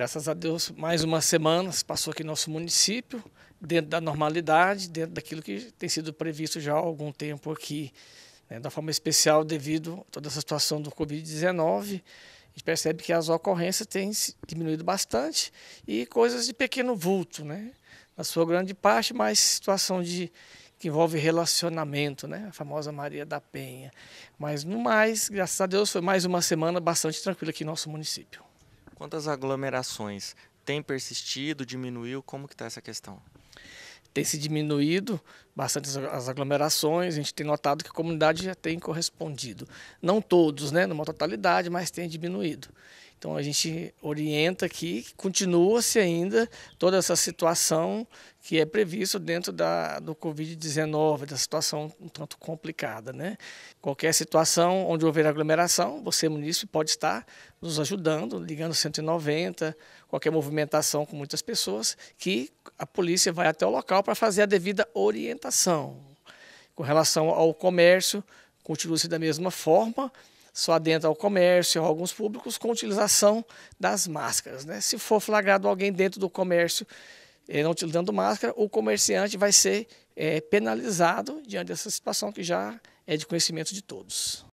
Graças a Deus, mais uma semana se passou aqui no nosso município, dentro da normalidade, dentro daquilo que tem sido previsto já há algum tempo aqui. Né, da forma especial, devido a toda essa situação do Covid-19, a gente percebe que as ocorrências têm diminuído bastante e coisas de pequeno vulto, né? na sua grande parte, mais situação de que envolve relacionamento, né? A famosa Maria da Penha. Mas no mais, graças a Deus, foi mais uma semana bastante tranquila aqui no nosso município. Quantas aglomerações tem persistido, diminuiu? Como que está essa questão? Tem se diminuído bastante as aglomerações, a gente tem notado que a comunidade já tem correspondido. Não todos, né, numa totalidade, mas tem diminuído. Então a gente orienta aqui, continua-se ainda toda essa situação que é prevista dentro da, do Covid-19, da situação um tanto complicada. Né? Qualquer situação onde houver aglomeração, você, município pode estar nos ajudando, ligando 190, qualquer movimentação com muitas pessoas, que a polícia vai até o local para fazer a devida orientação. Com relação ao comércio, continua-se da mesma forma, só dentro ao comércio, a alguns públicos, com utilização das máscaras. Né? Se for flagrado alguém dentro do comércio eh, não utilizando máscara, o comerciante vai ser eh, penalizado diante dessa situação que já é de conhecimento de todos.